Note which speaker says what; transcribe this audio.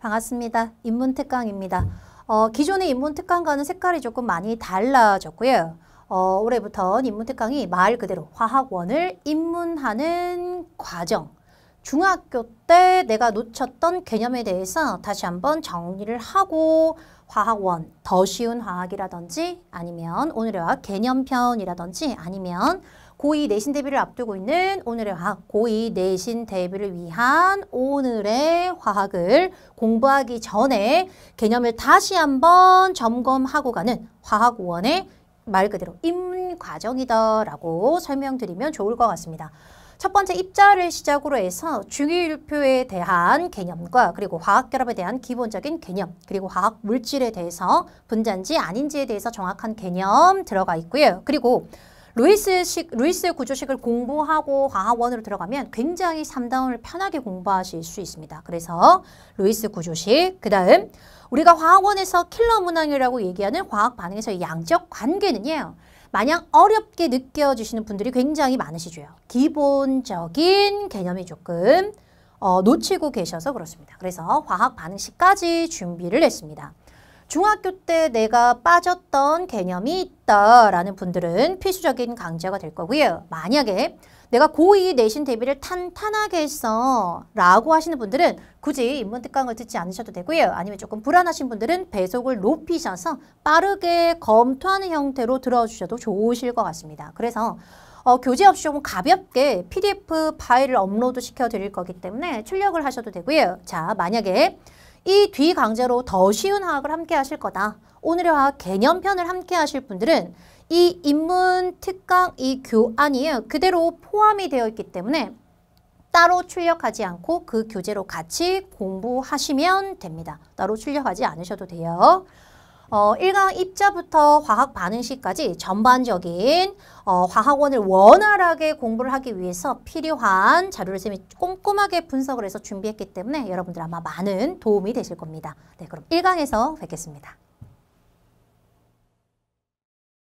Speaker 1: 반갑습니다. 인문특강입니다. 어, 기존의 인문특강과는 색깔이 조금 많이 달라졌고요. 어, 올해부터 인문특강이 말 그대로 화학원을 입문하는 과정, 중학교 때 내가 놓쳤던 개념에 대해서 다시 한번 정리를 하고 화학원, 더 쉬운 화학이라든지 아니면 오늘의 화학 개념편이라든지 아니면 고2 내신 대비를 앞두고 있는 오늘의 화학, 고2 내신 대비를 위한 오늘의 화학을 공부하기 전에 개념을 다시 한번 점검하고 가는 화학원의 말 그대로 임과정이다라고 설명드리면 좋을 것 같습니다. 첫 번째 입자를 시작으로 해서 중위율표에 대한 개념과 그리고 화학결합에 대한 기본적인 개념 그리고 화학 물질에 대해서 분자인지 아닌지에 대해서 정확한 개념 들어가 있고요. 그리고 루이스 식, 루이스 구조식을 공부하고 과학원으로 들어가면 굉장히 3단원을 편하게 공부하실 수 있습니다. 그래서 루이스 구조식, 그 다음 우리가 과학원에서 킬러 문항이라고 얘기하는 과학 반응에서의 양적 관계는요. 마냥 어렵게 느껴지시는 분들이 굉장히 많으시죠. 기본적인 개념이 조금 어, 놓치고 계셔서 그렇습니다. 그래서 과학 반응식까지 준비를 했습니다. 중학교 때 내가 빠졌던 개념이 있다라는 분들은 필수적인 강좌가 될 거고요. 만약에 내가 고2 내신 대비를 탄탄하게 했어 라고 하시는 분들은 굳이 인문특강을 듣지 않으셔도 되고요. 아니면 조금 불안하신 분들은 배속을 높이셔서 빠르게 검토하는 형태로 들어주셔도 좋으실 것 같습니다. 그래서 어, 교재 없이 조금 가볍게 PDF 파일을 업로드 시켜 드릴 거기 때문에 출력을 하셔도 되고요. 자, 만약에 이뒤 강제로 더 쉬운 화학을 함께 하실 거다. 오늘의 화학 개념편을 함께 하실 분들은 이 입문 특강 이 교안이 그대로 포함이 되어 있기 때문에 따로 출력하지 않고 그 교재로 같이 공부하시면 됩니다. 따로 출력하지 않으셔도 돼요. 어, 1강 입자부터 화학 반응식까지 전반적인 어, 화학원을 원활하게 공부를 하기 위해서 필요한 자료를 쌤이 꼼꼼하게 분석을 해서 준비했기 때문에 여러분들 아마 많은 도움이 되실 겁니다. 네, 그럼 1강에서 뵙겠습니다.